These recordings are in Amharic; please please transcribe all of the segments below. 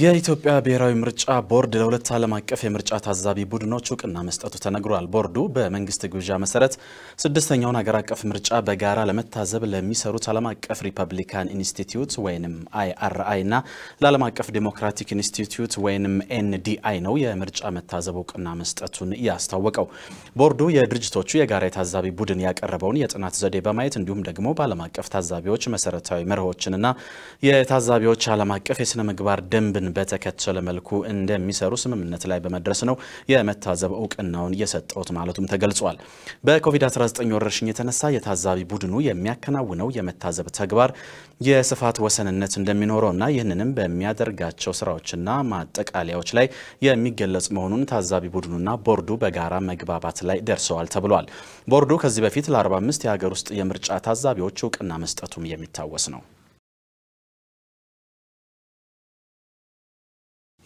የኢትዮጵያ ብሔራዊ ምርጫ ቦርድ ለሁለት ዓለም አቀፍ የምርጫ ታዛቢ ቡድኖች እውቅና መስጠቱ ተነግሯል። ቦርዱ በመንግስት ግብዣ መሰረት ስድስተኛውን ሀገር አቀፍ ምርጫ በጋራ ለመታዘብ ለሚሰሩት ዓለም አቀፍ ሪፐብሊካን ኢንስቲትዩት ወይንም አይአርአይ እና ለዓለም አቀፍ ዴሞክራቲክ ኢንስቲትዩት ወይንም ኤንዲአይ ነው የምርጫ መታዘብ እውቅና መስጠቱን ያስታወቀው። ቦርዱ የድርጅቶቹ የጋራ የታዛቢ ቡድን ያቀረበውን የጥናት ዘዴ በማየት እንዲሁም ደግሞ በዓለም አቀፍ ታዛቢዎች መሰረታዊ መርሆችንና የታዛቢዎች ዓለም አቀፍ የስነ ምግባር ደንብ ደንብን በተከተለ መልኩ እንደሚሰሩ ስምምነት ላይ በመድረስ ነው የመታዘብ እውቅናውን የሰጠውት ማለቱም ተገልጿል። በኮቪድ-19 ወረርሽኝ የተነሳ የታዛቢ ቡድኑ የሚያከናውነው የመታዘብ ተግባር የስፋት ወሰንነት እንደሚኖረው እና ይህንንም በሚያደርጋቸው ስራዎችና ማጠቃለያዎች ላይ የሚገለጽ መሆኑን ታዛቢ ቡድኑና ቦርዱ በጋራ መግባባት ላይ ደርሰዋል ተብሏል። ቦርዱ ከዚህ በፊት ለ45 የሀገር ውስጥ የምርጫ ታዛቢዎች እውቅና መስጠቱም የሚታወስ ነው።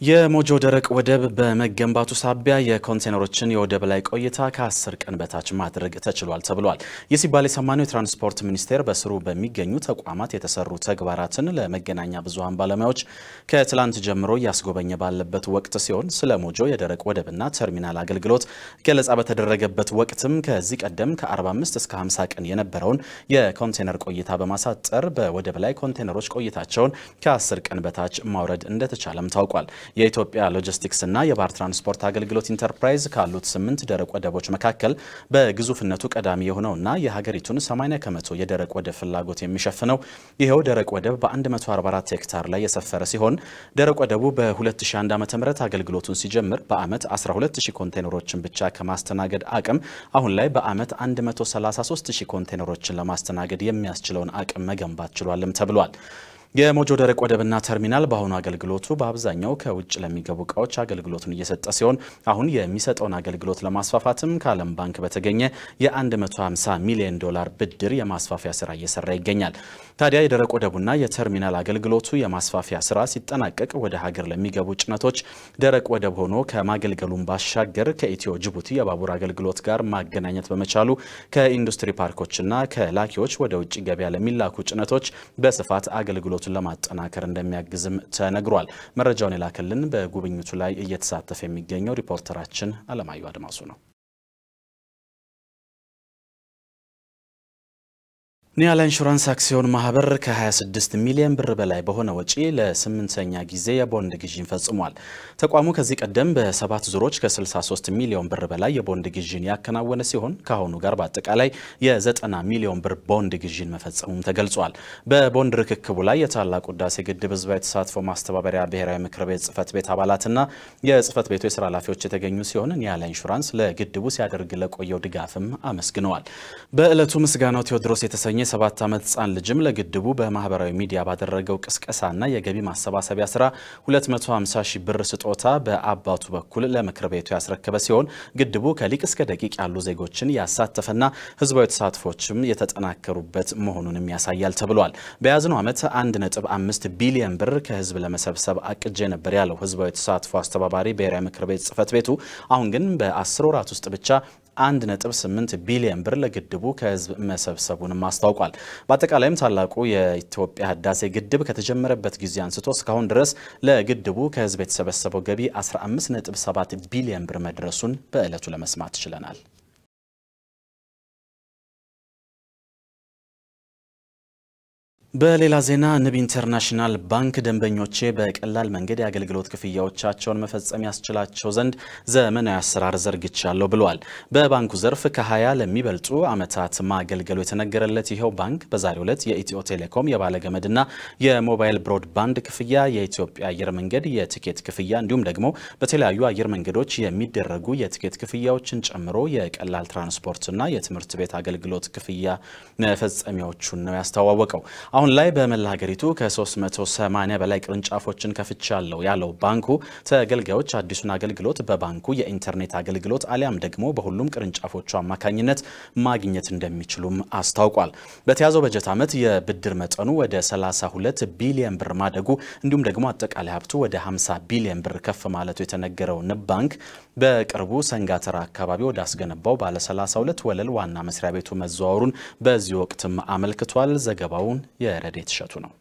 የሞጆ ደረቅ ወደብ በመገንባቱ ሳቢያ የኮንቴነሮችን የወደብ ላይ ቆይታ ከአስር ቀን በታች ማድረግ ተችሏል ተብሏል። ይህ ሲባል የሰማነው የትራንስፖርት ሚኒስቴር በስሩ በሚገኙ ተቋማት የተሰሩ ተግባራትን ለመገናኛ ብዙኃን ባለሙያዎች ከትላንት ጀምሮ እያስጎበኘ ባለበት ወቅት ሲሆን ስለ ሞጆ የደረቅ ወደብና ተርሚናል አገልግሎት ገለጻ በተደረገበት ወቅትም ከዚህ ቀደም ከ45 እስከ 50 ቀን የነበረውን የኮንቴነር ቆይታ በማሳጠር በወደብ ላይ ኮንቴነሮች ቆይታቸውን ከ10 ቀን በታች ማውረድ እንደተቻለም ታውቋል። የኢትዮጵያ ሎጂስቲክስና የባህር ትራንስፖርት አገልግሎት ኢንተርፕራይዝ ካሉት ስምንት ደረቅ ወደቦች መካከል በግዙፍነቱ ቀዳሚ የሆነውና የሀገሪቱን 80 ከመቶ የደረቅ ወደብ ፍላጎት የሚሸፍነው ይኸው ደረቅ ወደብ በ144 ሄክታር ላይ የሰፈረ ሲሆን ደረቅ ወደቡ በ2001 ዓ ም አገልግሎቱን ሲጀምር በአመት 120 ኮንቴነሮችን ብቻ ከማስተናገድ አቅም አሁን ላይ በአመት 133 ሺህ ኮንቴነሮችን ለማስተናገድ የሚያስችለውን አቅም መገንባት ችሏልም ተብሏል። የሞጆ ደረቅ ወደብና ተርሚናል በአሁኑ አገልግሎቱ በአብዛኛው ከውጭ ለሚገቡ እቃዎች አገልግሎቱን እየሰጠ ሲሆን አሁን የሚሰጠውን አገልግሎት ለማስፋፋትም ከዓለም ባንክ በተገኘ የ150 ሚሊዮን ዶላር ብድር የማስፋፊያ ስራ እየሰራ ይገኛል። ታዲያ የደረቅ ወደቡና የተርሚናል አገልግሎቱ የማስፋፊያ ስራ ሲጠናቀቅ ወደ ሀገር ለሚገቡ ጭነቶች ደረቅ ወደብ ሆኖ ከማገልገሉን ባሻገር ከኢትዮ ጅቡቲ የባቡር አገልግሎት ጋር ማገናኘት በመቻሉ ከኢንዱስትሪ ፓርኮችና ከላኪዎች ወደ ውጭ ገበያ ለሚላኩ ጭነቶች በስፋት አገልግሎቱ ግንኙነቱን ለማጠናከር እንደሚያግዝም ተነግሯል። መረጃውን የላከልን በጉብኝቱ ላይ እየተሳተፈ የሚገኘው ሪፖርተራችን አለማየሁ አድማሱ ነው። ኒያላ ኢንሹራንስ አክሲዮን ማህበር ከ26 ሚሊዮን ብር በላይ በሆነ ወጪ ለስምንተኛ ጊዜ የቦንድ ግዥን ፈጽሟል። ተቋሙ ከዚህ ቀደም በሰባት ዙሮች ከ63 ሚሊዮን ብር በላይ የቦንድ ግዥን ያከናወነ ሲሆን ከአሁኑ ጋር በአጠቃላይ የ90 ሚሊዮን ብር ቦንድ ግዥን መፈጸሙም ተገልጿል። በቦንድ ርክክቡ ላይ የታላቁ ህዳሴ ግድብ ህዝባዊ ተሳትፎ ማስተባበሪያ ብሔራዊ ምክር ቤት ጽህፈት ቤት አባላትና የጽህፈት ቤቱ የስራ ኃላፊዎች የተገኙ ሲሆን ኒያላ ኢንሹራንስ ለግድቡ ሲያደርግ ለቆየው ድጋፍም አመስግነዋል። በዕለቱ ምስጋናው ቴዎድሮስ የተሰኘ የሰባት ዓመት ህፃን ልጅም ለግድቡ በማህበራዊ ሚዲያ ባደረገው ቅስቀሳና የገቢ ማሰባሰቢያ ስራ 250 ሺህ ብር ስጦታ በአባቱ በኩል ለምክር ቤቱ ያስረከበ ሲሆን ግድቡ ከሊቅ እስከ ደቂቅ ያሉ ዜጎችን ያሳተፈና ህዝባዊ ተሳትፎችም የተጠናከሩበት መሆኑንም ያሳያል ተብሏል። በያዝነው ዓመት 1.5 ቢሊዮን ብር ከህዝብ ለመሰብሰብ አቅጄ ነበር ያለው ህዝባዊ ተሳትፎ አስተባባሪ ብሔራዊ ምክር ቤት ጽህፈት ቤቱ አሁን ግን በ10 ወራት ውስጥ ብቻ 1.8 ቢሊዮን ብር ለግድቡ ከህዝብ መሰብሰቡንም አስታውቋል። በአጠቃላይም ታላቁ የኢትዮጵያ ህዳሴ ግድብ ከተጀመረበት ጊዜ አንስቶ እስካሁን ድረስ ለግድቡ ከህዝብ የተሰበሰበው ገቢ 15.7 ቢሊዮን ብር መድረሱን በዕለቱ ለመስማት ችለናል። በሌላ ዜና ንብ ኢንተርናሽናል ባንክ ደንበኞቼ በቀላል መንገድ የአገልግሎት ክፍያዎቻቸውን መፈጸም ያስችላቸው ዘንድ ዘመናዊ አሰራር ዘርግቻለሁ ብለዋል። በባንኩ ዘርፍ ከ20 ለሚበልጡ ዓመታት ማገልገሉ የተነገረለት ይኸው ባንክ በዛሬው ዕለት የኢትዮ ቴሌኮም የባለገመድና የሞባይል ብሮድባንድ ክፍያ፣ የኢትዮጵያ አየር መንገድ የትኬት ክፍያ እንዲሁም ደግሞ በተለያዩ አየር መንገዶች የሚደረጉ የትኬት ክፍያዎችን ጨምሮ የቀላል ትራንስፖርትና የትምህርት ቤት አገልግሎት ክፍያ መፈጸሚያዎቹን ነው ያስተዋወቀው። አሁን ላይ በመላ ሀገሪቱ ከ380 በላይ ቅርንጫፎችን ከፍቻለሁ ያለው ባንኩ ተገልጋዮች አዲሱን አገልግሎት በባንኩ የኢንተርኔት አገልግሎት አሊያም ደግሞ በሁሉም ቅርንጫፎቹ አማካኝነት ማግኘት እንደሚችሉም አስታውቋል። በተያዘው በጀት ዓመት የብድር መጠኑ ወደ 32 ቢሊየን ብር ማደጉ እንዲሁም ደግሞ አጠቃላይ ሀብቱ ወደ 50 ቢሊየን ብር ከፍ ማለቱ የተነገረው ንብ ባንክ በቅርቡ ሰንጋተራ አካባቢ ወደ አስገነባው ባለ 32 ወለል ዋና መስሪያ ቤቱ መዘዋወሩን በዚህ ወቅትም አመልክቷል። ዘገባውን የረዴት እሸቱ ነው።